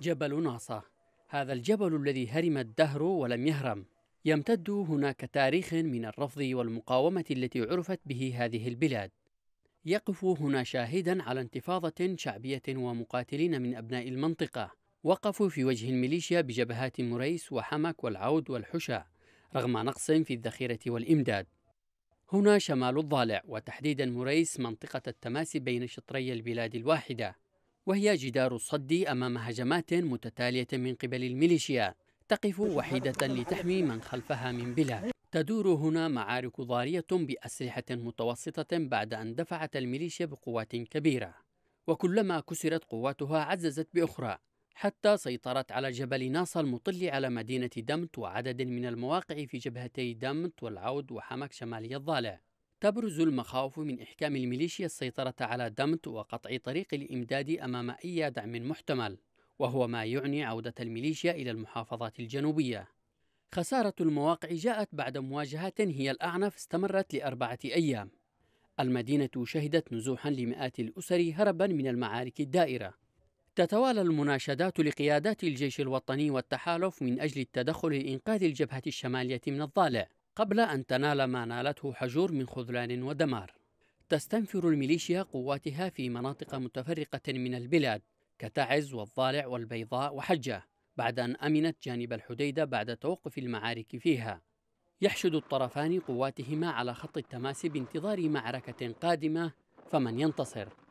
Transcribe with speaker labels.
Speaker 1: جبل ناصة هذا الجبل الذي هرم الدهر ولم يهرم يمتد هناك تاريخ من الرفض والمقاومة التي عرفت به هذه البلاد يقف هنا شاهدا على انتفاضة شعبية ومقاتلين من أبناء المنطقة وقفوا في وجه الميليشيا بجبهات مريس وحمك والعود والحشا رغم نقص في الذخيرة والإمداد هنا شمال الضالع وتحديدا مريس منطقة التماس بين شطري البلاد الواحدة وهي جدار الصد أمام هجمات متتالية من قبل الميليشيا تقف وحيدة لتحمي من خلفها من بلاد تدور هنا معارك ضارية بأسلحة متوسطة بعد أن دفعت الميليشيا بقوات كبيرة وكلما كسرت قواتها عززت بأخرى حتى سيطرت على جبل ناصا المطل على مدينة دمت وعدد من المواقع في جبهتي دمت والعود وحمك شمالي الضالع تبرز المخاوف من إحكام الميليشيا السيطرة على دمت وقطع طريق الإمداد أمام أي دعم محتمل وهو ما يعني عودة الميليشيا إلى المحافظات الجنوبية خسارة المواقع جاءت بعد مواجهات هي الأعنف استمرت لأربعة أيام المدينة شهدت نزوحا لمئات الأسر هربا من المعارك الدائرة تتوالى المناشدات لقيادات الجيش الوطني والتحالف من أجل التدخل لإنقاذ الجبهة الشمالية من الضالع قبل أن تنال ما نالته حجور من خذلان ودمار تستنفر الميليشيا قواتها في مناطق متفرقة من البلاد كتعز والضالع والبيضاء وحجة بعد أن أمنت جانب الحديدة بعد توقف المعارك فيها يحشد الطرفان قواتهما على خط التماس بانتظار معركة قادمة فمن ينتصر